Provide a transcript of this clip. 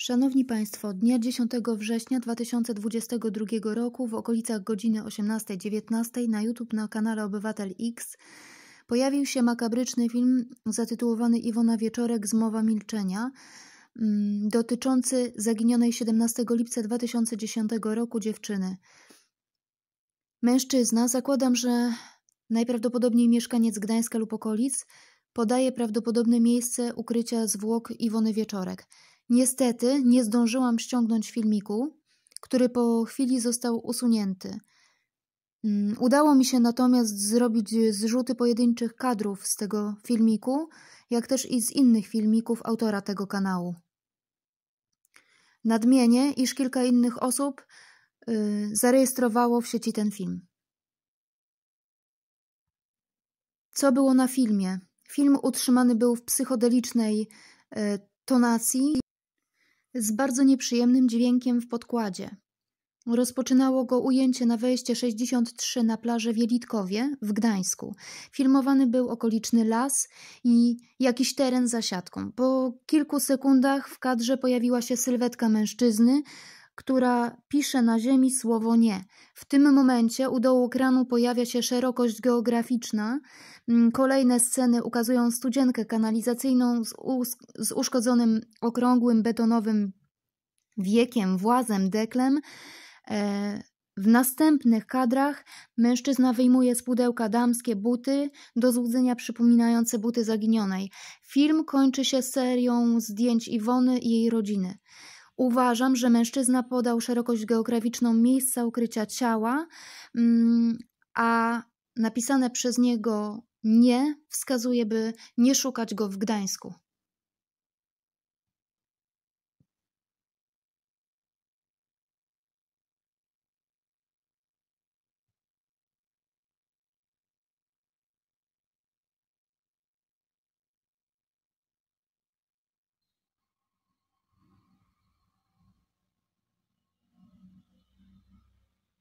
Szanowni Państwo, dnia 10 września 2022 roku w okolicach godziny 18.19 na YouTube na kanale Obywatel X pojawił się makabryczny film zatytułowany Iwona Wieczorek z Mowa Milczenia mm, dotyczący zaginionej 17 lipca 2010 roku dziewczyny. Mężczyzna, zakładam, że najprawdopodobniej mieszkaniec Gdańska lub okolic, podaje prawdopodobne miejsce ukrycia zwłok Iwony Wieczorek – Niestety nie zdążyłam ściągnąć filmiku, który po chwili został usunięty. Mm, udało mi się natomiast zrobić y, zrzuty pojedynczych kadrów z tego filmiku, jak też i z innych filmików autora tego kanału. Nadmienię, iż kilka innych osób y, zarejestrowało w sieci ten film. Co było na filmie? Film utrzymany był w psychodelicznej yy, tonacji z bardzo nieprzyjemnym dźwiękiem w podkładzie. Rozpoczynało go ujęcie na wejście 63 na plaży Wielitkowie w Gdańsku. Filmowany był okoliczny las i jakiś teren za siatką. Po kilku sekundach w kadrze pojawiła się sylwetka mężczyzny, która pisze na ziemi słowo nie. W tym momencie u dołu kranu pojawia się szerokość geograficzna. Mm, kolejne sceny ukazują studzienkę kanalizacyjną z, z uszkodzonym okrągłym betonowym wiekiem, włazem, deklem. E, w następnych kadrach mężczyzna wyjmuje z pudełka damskie buty, do złudzenia przypominające buty zaginionej. Film kończy się serią zdjęć Iwony i jej rodziny. Uważam, że mężczyzna podał szerokość geograficzną miejsca ukrycia ciała, mm, a napisane przez niego nie wskazuje, by nie szukać go w Gdańsku.